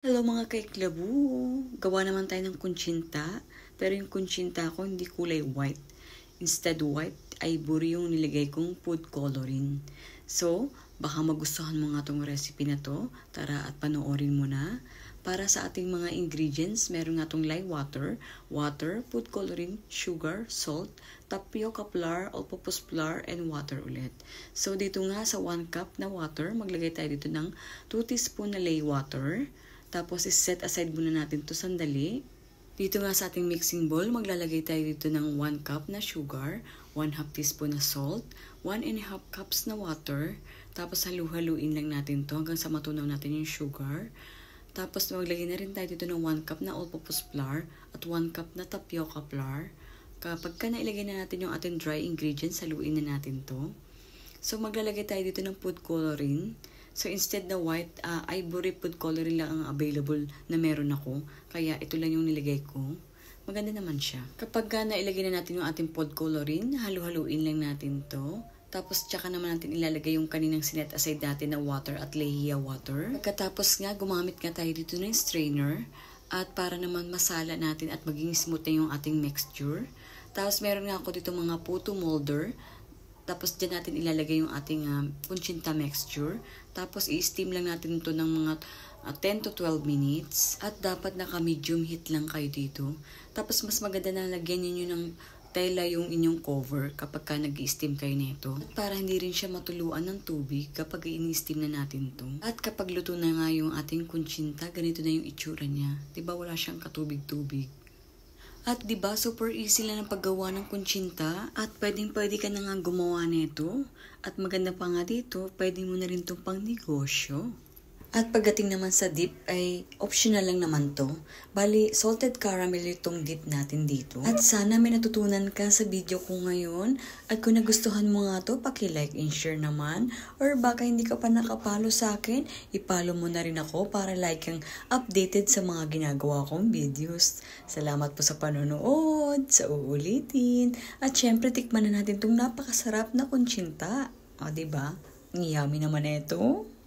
Hello mga kaiklabu! Gawa naman tayo ng kunchinta. Pero yung kunchinta ko hindi kulay white. Instead white, ivory yung nilagay kong food coloring. So, baka magustuhan mo nga tong recipe na to. Tara at panoorin mo na. Para sa ating mga ingredients, meron nga tong lye water, water, food coloring, sugar, salt, tapioca flour, all-purpose flour, and water ulit. So, dito nga sa 1 cup na water, maglagay tayo dito ng 2 teaspoon na lye water. Tapos, iset aside muna natin to sandali. Dito nga sa ating mixing bowl, maglalagay tayo dito ng 1 cup na sugar, 1 half teaspoon na salt, 1 and a half cups na water, tapos halu-haluin lang natin to hanggang sa matunaw natin yung sugar. Tapos maglagay na rin tayo dito ng 1 cup na all-purpose flour at 1 cup na tapioca flour. Kapag ka nailagay na natin yung ating dry ingredients, haluin na natin to. So maglalagay tayo dito ng food coloring. So instead na white, uh, ivory food coloring lang ang available na meron ako. Kaya ito lang yung nilagay ko. Maganda naman siya. Kapag uh, nailagay na natin yung ating pod coloring, halu-haluin lang natin to. Tapos tsaka naman natin ilalagay yung kaninang sinet aside natin na water at lehia water. Pagkatapos nga, gumamit nga tayo dito ng strainer at para naman masala natin at maging smooth na yung ating mixture. Tapos meron nga ako dito mga puto molder tapos dyan natin ilalagay yung ating uh, um, punchinta mixture. Tapos i-steam lang natin ito ng mga uh, ah, 10 to 12 minutes. At dapat naka-medium heat lang kayo dito. Tapos mas maganda na lagyan ninyo ng tela yung inyong cover kapag ka nag-steam kayo nito. At para hindi rin siya matuluan ng tubig kapag ini-steam na natin to. At kapag luto na nga yung ating kunchinta, ganito na yung itsura niya. ba diba, wala siyang katubig-tubig. At 'di ba super easy lang ang paggawa ng kunchinta at pwedeng-pwede ka na nga gumawa nito at maganda pa nga dito, pwede mo na rin 'tong pangnegosyo. At pagdating naman sa dip ay optional lang naman to. Bali, salted caramel itong dip natin dito. At sana may natutunan ka sa video ko ngayon. At kung nagustuhan mo nga to, like and share naman. Or baka hindi ka pa nakapalo sa akin, ipalo mo na rin ako para like kang updated sa mga ginagawa kong videos. Salamat po sa panonood, sa uulitin. At syempre, tikman na natin itong napakasarap na kunchinta. O, diba? Ang yummy naman ito.